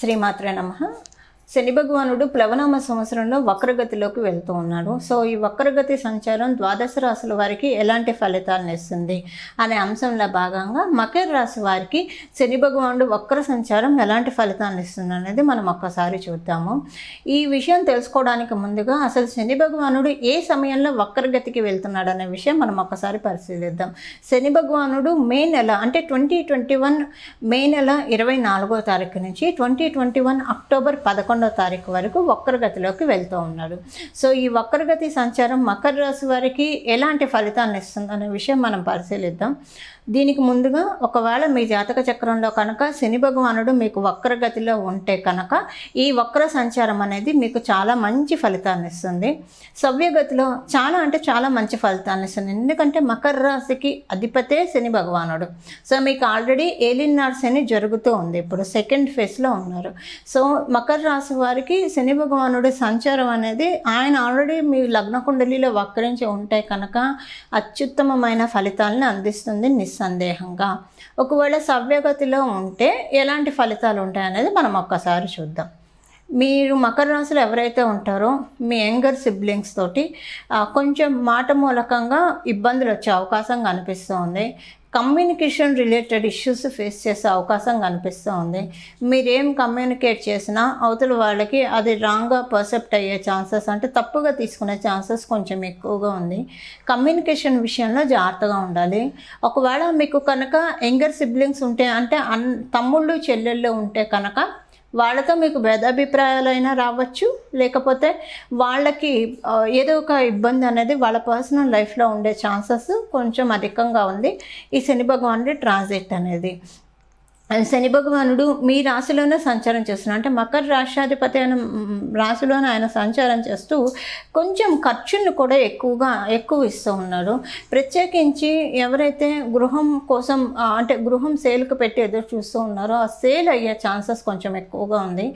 శ్రీమాత్ర నమ శని భగవానుడు ప్లవనామ సంవత్సరంలో వక్రగతిలోకి వెళ్తూ ఉన్నాడు సో ఈ వక్రగతి సంచారం ద్వాదశ రాశుల వారికి ఎలాంటి ఫలితాలను ఇస్తుంది అనే అంశంలో భాగంగా మకర రాశి వారికి శని భగవానుడు వక్ర సంచారం ఎలాంటి ఫలితాలను ఇస్తుంది అనేది మనం ఒక్కసారి చూద్దాము ఈ విషయం తెలుసుకోవడానికి ముందుగా అసలు శని భగవానుడు ఏ సమయంలో వక్రగతికి వెళ్తున్నాడు అనే విషయం మనం ఒక్కసారి పరిశీలిద్దాం శని భగవానుడు మే నెల అంటే ట్వంటీ ట్వంటీ వన్ మే నెల ఇరవై నాలుగో తారీఖు నుంచి ట్వంటీ ట్వంటీ వన్ అక్టోబర్ పదకొండు పదకొండో తారీఖు వరకు వక్రగతిలోకి వెళ్తూ ఉన్నాడు సో ఈ వక్రగతి సంచారం మకర రాశి వారికి ఎలాంటి ఫలితాన్ని ఇస్తుంది అనే విషయం మనం పరిశీలిద్దాం దీనికి ముందుగా ఒకవేళ మీ జాతక చక్రంలో కనుక శని భగవానుడు మీకు వక్రగతిలో ఉంటే కనుక ఈ వక్ర సంచారం అనేది మీకు చాలా మంచి ఫలితాన్ని ఇస్తుంది సవ్యగతిలో చాలా అంటే చాలా మంచి ఫలితాన్ని ఇస్తుంది ఎందుకంటే మకర రాశికి అధిపతే శని భగవానుడు సో మీకు ఆల్రెడీ ఏలినార్ శని జరుగుతూ ఉంది ఇప్పుడు సెకండ్ ఫేజ్లో ఉన్నారు సో మకర రాశి రాశి వారికి శని భగవానుడి సంచారం అనేది ఆయన ఆల్రెడీ మీ లగ్న కుండలిలో వక్రించి ఉంటే కనుక అత్యుత్తమమైన ఫలితాలను అందిస్తుంది నిస్సందేహంగా ఒకవేళ సవ్యగతిలో ఉంటే ఎలాంటి ఫలితాలు ఉంటాయనేది మనం ఒక్కసారి చూద్దాం మీరు మకర రాశులు ఎవరైతే ఉంటారో మీ యంగర్ సిబ్లింగ్స్ తోటి కొంచెం మాట మూలకంగా ఇబ్బందులు వచ్చే అవకాశం కనిపిస్తుంది కమ్యూనికేషన్ రిలేటెడ్ ఇష్యూస్ ఫేస్ చేసే అవకాశం కనిపిస్తూ ఉంది మీరేం కమ్యూనికేట్ చేసినా అవతల వాళ్ళకి అది రాంగ్గా పర్సెప్ట్ అయ్యే ఛాన్సెస్ అంటే తప్పుగా తీసుకునే ఛాన్సెస్ కొంచెం ఎక్కువగా ఉంది కమ్యూనికేషన్ విషయంలో జాగ్రత్తగా ఉండాలి ఒకవేళ మీకు కనుక యంగర్ సిబ్లింగ్స్ ఉంటే అంటే అన్ తమ్ముళ్ళు చెల్లెళ్ళు ఉంటే కనుక వాళ్ళతో మీకు భేదాభిప్రాయాలైనా రావచ్చు లేకపోతే వాళ్ళకి ఏదో ఒక ఇబ్బంది అనేది వాళ్ళ పర్సనల్ లైఫ్లో ఉండే ఛాన్సెస్ కొంచెం అధికంగా ఉంది ఈ శని భగవానుడి ట్రాన్సిట్ అనేది శని భగవానుడు మీ రాశిలోనే సంచారం చేస్తున్నాడు అంటే మకర రాష్ట్రాధిపతి అయిన రాశిలోనే ఆయన సంచారం చేస్తూ కొంచెం ఖర్చును కూడా ఎక్కువగా ఎక్కువ ఇస్తూ ఉన్నారు ప్రత్యేకించి ఎవరైతే గృహం కోసం అంటే గృహం సేల్కి పెట్టి ఎదురు చూస్తూ ఉన్నారో ఆ సేల్ అయ్యే ఛాన్సెస్ కొంచెం ఎక్కువగా ఉంది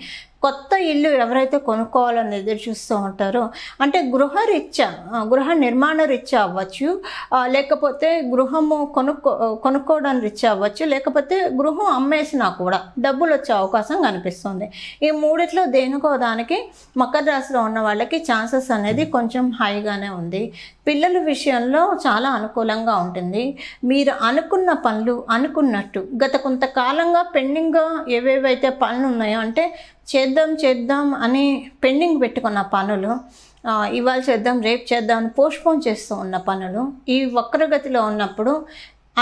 కొత్త ఇల్లు ఎవరైతే కొనుక్కోవాలని ఎదురు చూస్తూ ఉంటారో అంటే గృహ గృహరీత్యా గృహ నిర్మాణ రీత్యా అవ్వచ్చు లేకపోతే గృహము కొనుక్కో కొనుక్కోవడం రీత్యా అవ్వచ్చు లేకపోతే గృహం అమ్మేసినా కూడా డబ్బులు వచ్చే అవకాశం కనిపిస్తుంది ఈ మూడిట్లో దేనికో దానికి మకర రాశిలో ఉన్న వాళ్ళకి ఛాన్సెస్ అనేది కొంచెం హైగానే ఉంది పిల్లల విషయంలో చాలా అనుకూలంగా ఉంటుంది మీరు అనుకున్న పనులు అనుకున్నట్టు గత కొంతకాలంగా పెండింగ్గా ఏవేవైతే పనులు ఉన్నాయో అంటే చేద్దాం చేద్దాం అని పెండింగ్ పెట్టుకున్న పనులు ఇవాళ చేద్దాం రేపు చేద్దాం అని పోస్ట్పోన్ చేస్తూ ఉన్న పనులు ఈ వక్రగతిలో ఉన్నప్పుడు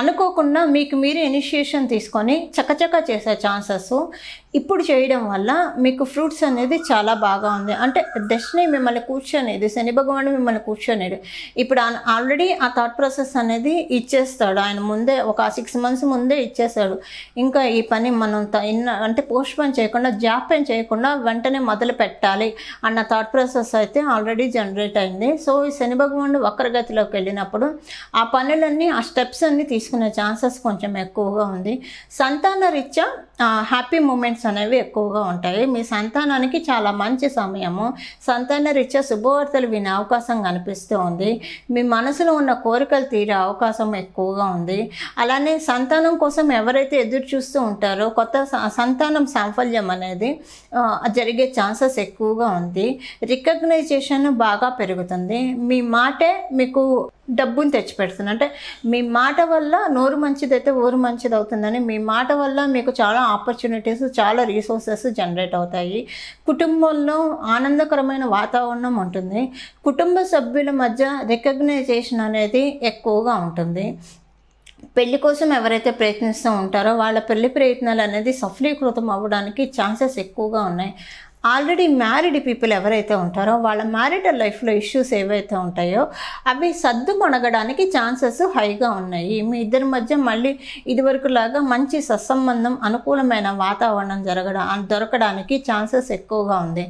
అనుకోకుండా మీకు మీరు ఇనిషియేషన్ తీసుకొని చకచకా చేసే ఛాన్సెస్ ఇప్పుడు చేయడం వల్ల మీకు ఫ్రూట్స్ అనేది చాలా బాగా ఉంది అంటే దశని మిమ్మల్ని కూర్చొనేది శని భగవాను మిమ్మల్ని కూర్చొనేది ఇప్పుడు ఆల్రెడీ ఆ థాట్ ప్రాసెస్ అనేది ఇచ్చేస్తాడు ఆయన ముందే ఒక సిక్స్ మంత్స్ ముందే ఇచ్చేస్తాడు ఇంకా ఈ పని మనం ఇన్న అంటే పోస్ట్పోన్ చేయకుండా జాప్యం చేయకుండా వెంటనే మొదలు పెట్టాలి అన్న థాట్ ప్రాసెస్ అయితే ఆల్రెడీ జనరేట్ అయింది సో ఈ శని భగవాను వక్రగతిలోకి వెళ్ళినప్పుడు ఆ పనులన్నీ ఆ స్టెప్స్ అన్నీ తీసుకునే ఛాన్సెస్ కొంచెం ఎక్కువగా ఉంది సంతాన రీత్యా హ్యాపీ మూమెంట్స్ అనేవి ఎక్కువగా ఉంటాయి మీ సంతానానికి చాలా మంచి సమయము సంతాన రీత్యా శుభవార్తలు వినే అవకాశం కనిపిస్తూ ఉంది మీ మనసులో ఉన్న కోరికలు తీరే అవకాశం ఎక్కువగా ఉంది అలానే సంతానం కోసం ఎవరైతే ఎదురు చూస్తూ ఉంటారో కొత్త సంతానం సాఫల్యం అనేది జరిగే ఛాన్సెస్ ఎక్కువగా ఉంది రికగ్నైజేషన్ బాగా పెరుగుతుంది మీ మాటే మీకు డబ్బుని తెచ్చి అంటే మీ మాట వల్ల నోరు మంచిదైతే ఊరు మంచిది అవుతుందని మీ మాట వల్ల మీకు చాలా ఆపర్చునిటీస్ చాలా రీసోర్సెస్ జనరేట్ అవుతాయి కుటుంబంలో ఆనందకరమైన వాతావరణం ఉంటుంది కుటుంబ సభ్యుల మధ్య రికగ్నైజేషన్ అనేది ఎక్కువగా ఉంటుంది పెళ్లి కోసం ఎవరైతే ప్రయత్నిస్తూ ఉంటారో వాళ్ళ పెళ్లి ప్రయత్నాలు అనేది సఫలీకృతం అవ్వడానికి ఛాన్సెస్ ఎక్కువగా ఉన్నాయి ఆల్రెడీ మ్యారీడ్ పీపుల్ ఎవరైతే ఉంటారో వాళ్ళ మ్యారీడ్ లైఫ్లో ఇష్యూస్ ఏవైతే ఉంటాయో అవి కొనగడానికి ఛాన్సెస్ హైగా ఉన్నాయి మీ ఇద్దరి మధ్య మళ్ళీ ఇదివరకు లాగా మంచి సత్సంబంధం అనుకూలమైన వాతావరణం జరగడం దొరకడానికి ఛాన్సెస్ ఎక్కువగా ఉంది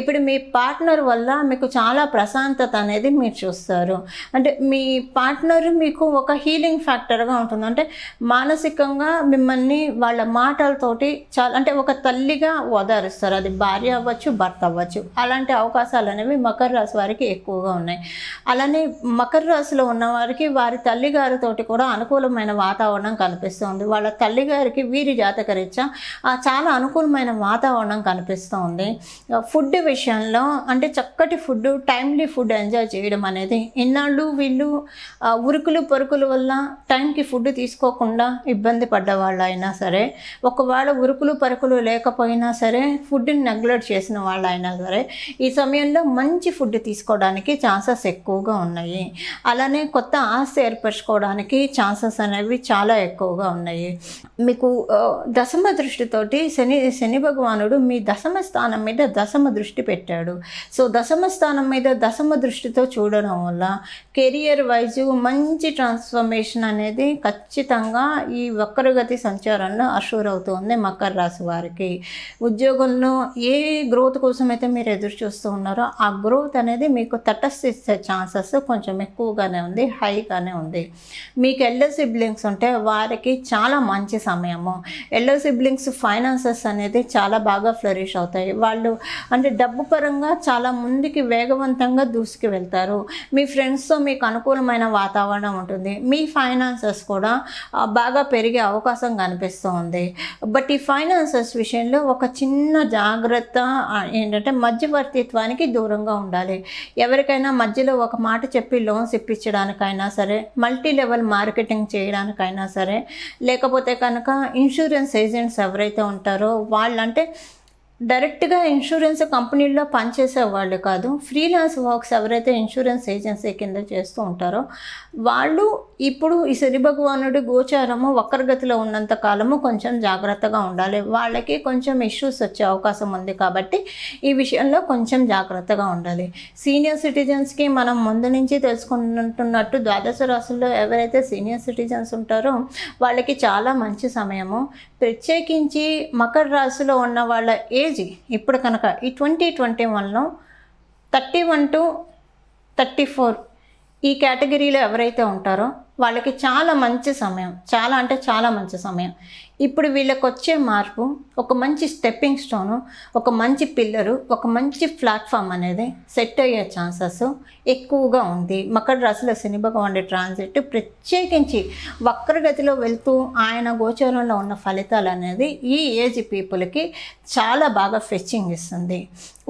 ఇప్పుడు మీ పార్ట్నర్ వల్ల మీకు చాలా ప్రశాంతత అనేది మీరు చూస్తారు అంటే మీ పార్ట్నర్ మీకు ఒక హీలింగ్ ఫ్యాక్టర్గా ఉంటుంది అంటే మానసికంగా మిమ్మల్ని వాళ్ళ మాటలతోటి చాలా అంటే ఒక తల్లిగా ఓదారుస్తారు అది భార్య అవ్వచ్చు భర్త అవ్వచ్చు అలాంటి అవకాశాలు అనేవి మకర రాశి వారికి ఎక్కువగా ఉన్నాయి అలానే మకర రాశిలో ఉన్న వారికి వారి తల్లిగారితోటి కూడా అనుకూలమైన వాతావరణం కనిపిస్తుంది వాళ్ళ తల్లిగారికి వీరి రీత్యా చాలా అనుకూలమైన వాతావరణం కనిపిస్తుంది ఫుడ్ విషయంలో అంటే చక్కటి ఫుడ్ టైమ్లీ ఫుడ్ ఎంజాయ్ చేయడం అనేది ఇన్నాళ్ళు వీళ్ళు ఉరుకులు పొరుకుల వల్ల టైంకి ఫుడ్ తీసుకోకుండా ఇబ్బంది పడ్డవాళ్ళు అయినా సరే ఒకవేళ ఉరుకులు పరుకులు లేకపోయినా సరే ఫుడ్ని నెగ్లెక్ట్ చేసిన వాళ్ళు సరే ఈ సమయంలో మంచి ఫుడ్ తీసుకోవడానికి ఛాన్సెస్ ఎక్కువగా ఉన్నాయి అలానే కొత్త ఆస్తి ఏర్పరచుకోవడానికి ఛాన్సెస్ అనేవి చాలా ఎక్కువగా ఉన్నాయి మీకు దశమ దృష్టితోటి శని శని భగవానుడు మీ దశమ స్థానం మీద దశమ దృష్టి పెట్టాడు సో దశమ స్థానం మీద దశమ దృష్టితో చూడడం వల్ల కెరియర్ వైజ్ మంచి ట్రాన్స్ఫర్మేషన్ అనేది ఖచ్చితంగా ఈ వక్రగతి సంచారంలో అషూర్ అవుతుంది మకర రాశి వారికి ఉద్యోగంలో ఏ గ్రోత్ కోసం అయితే మీరు ఎదురు చూస్తూ ఉన్నారో ఆ గ్రోత్ అనేది మీకు తటస్థిస్తే ఛాన్సెస్ కొంచెం ఎక్కువగానే ఉంది హైగానే ఉంది మీకు ఎల్డర్ సిబ్లింగ్స్ ఉంటే వారికి చాలా మంచి సమయము ఎల్డర్ సిబ్లింగ్స్ ఫైనాన్సెస్ అనేది చాలా బాగా ఫ్లరిష్ అవుతాయి వాళ్ళు అంటే డబ్బు పరంగా చాలా ముందుకి వేగవంతంగా దూసుకు వెళ్తారు మీ ఫ్రెండ్స్తో మీకు అనుకూలమైన వాతావరణం ఉంటుంది మీ ఫైనాన్సెస్ కూడా బాగా పెరిగే అవకాశం కనిపిస్తూ ఉంది బట్ ఈ ఫైనాన్సెస్ విషయంలో ఒక చిన్న జాగ్రత్త ఏంటంటే మధ్యవర్తిత్వానికి దూరంగా ఉండాలి ఎవరికైనా మధ్యలో ఒక మాట చెప్పి లోన్స్ ఇప్పించడానికైనా సరే మల్టీ లెవెల్ మార్కెటింగ్ చేయడానికైనా సరే లేకపోతే కనుక ఇన్సూరెన్స్ ఏజెంట్స్ ఎవరైతే ఉంటారో వాళ్ళంటే డైరెక్ట్గా ఇన్సూరెన్స్ కంపెనీల్లో పనిచేసే వాళ్ళు కాదు ఫ్రీలాన్స్ వర్క్స్ ఎవరైతే ఇన్సూరెన్స్ ఏజెన్సీ కింద చేస్తూ ఉంటారో వాళ్ళు ఇప్పుడు ఈ శ్రీ భగవానుడి గోచారము వక్రగతిలో ఉన్నంత కాలము కొంచెం జాగ్రత్తగా ఉండాలి వాళ్ళకి కొంచెం ఇష్యూస్ వచ్చే అవకాశం ఉంది కాబట్టి ఈ విషయంలో కొంచెం జాగ్రత్తగా ఉండాలి సీనియర్ సిటిజన్స్కి మనం ముందు నుంచి తెలుసుకుంటున్నట్టు ద్వాదశ రాసుల్లో ఎవరైతే సీనియర్ సిటిజన్స్ ఉంటారో వాళ్ళకి చాలా మంచి సమయము ప్రత్యేకించి మకర రాశిలో ఉన్న వాళ్ళ ఏ కేజీ ఇప్పుడు కనుక ఈ ట్వంటీ ట్వంటీ వన్లో thirty one to thirty four ఈ కేటగిరీలో ఎవరైతే ఉంటారో వాళ్ళకి చాలా మంచి సమయం చాలా అంటే చాలా మంచి సమయం ఇప్పుడు వీళ్ళకి వచ్చే మార్పు ఒక మంచి స్టెప్పింగ్ స్టోను ఒక మంచి పిల్లరు ఒక మంచి ప్లాట్ఫామ్ అనేది సెట్ అయ్యే ఛాన్సెస్ ఎక్కువగా ఉంది మకర రాశిలో శని భగవాన్ ట్రాన్సిట్ ప్రత్యేకించి వక్రగతిలో వెళ్తూ ఆయన గోచరంలో ఉన్న ఫలితాలు అనేది ఈ ఏజ్ పీపుల్కి చాలా బాగా ఫెచ్చింగ్ ఇస్తుంది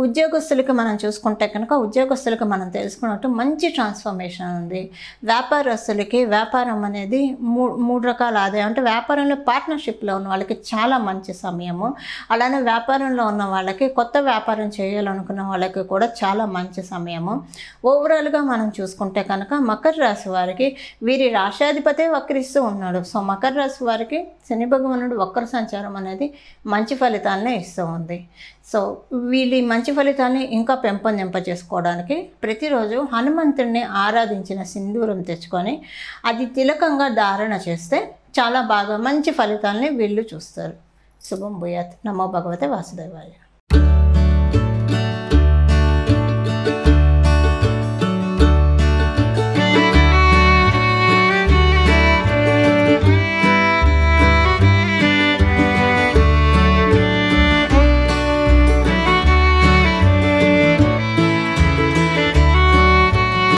ఉద్యోగస్తులకి మనం చూసుకుంటే కనుక ఉద్యోగస్తులకి మనం తెలుసుకున్నట్టు మంచి ట్రాన్స్ఫర్మేషన్ ఉంది వ్యాపారస్తులకి వ్యాపారం అనేది మూడు మూడు రకాల ఆదాయం అంటే వ్యాపారంలో పార్ట్నర్షిప్ రిలేషన్షిప్లో ఉన్న వాళ్ళకి చాలా మంచి సమయము అలానే వ్యాపారంలో ఉన్న వాళ్ళకి కొత్త వ్యాపారం చేయాలనుకున్న వాళ్ళకి కూడా చాలా మంచి సమయము ఓవరాల్గా మనం చూసుకుంటే కనుక మకర రాశి వారికి వీరి రాశాధిపతే వక్రిస్తూ ఉన్నాడు సో మకర రాశి వారికి శని భగవానుడు వక్ర సంచారం అనేది మంచి ఫలితాలనే ఇస్తూ ఉంది సో వీళ్ళ మంచి ఫలితాన్ని ఇంకా పెంపొందింపజేసుకోవడానికి ప్రతిరోజు హనుమంతుడిని ఆరాధించిన సింధూరం తెచ్చుకొని అది తిలకంగా ధారణ చేస్తే చాలా బాగా మంచి ఫలితాలని వీళ్ళు చూస్తారు శుభం భూయాత్ నమో భగవతే వాసుదేవాయ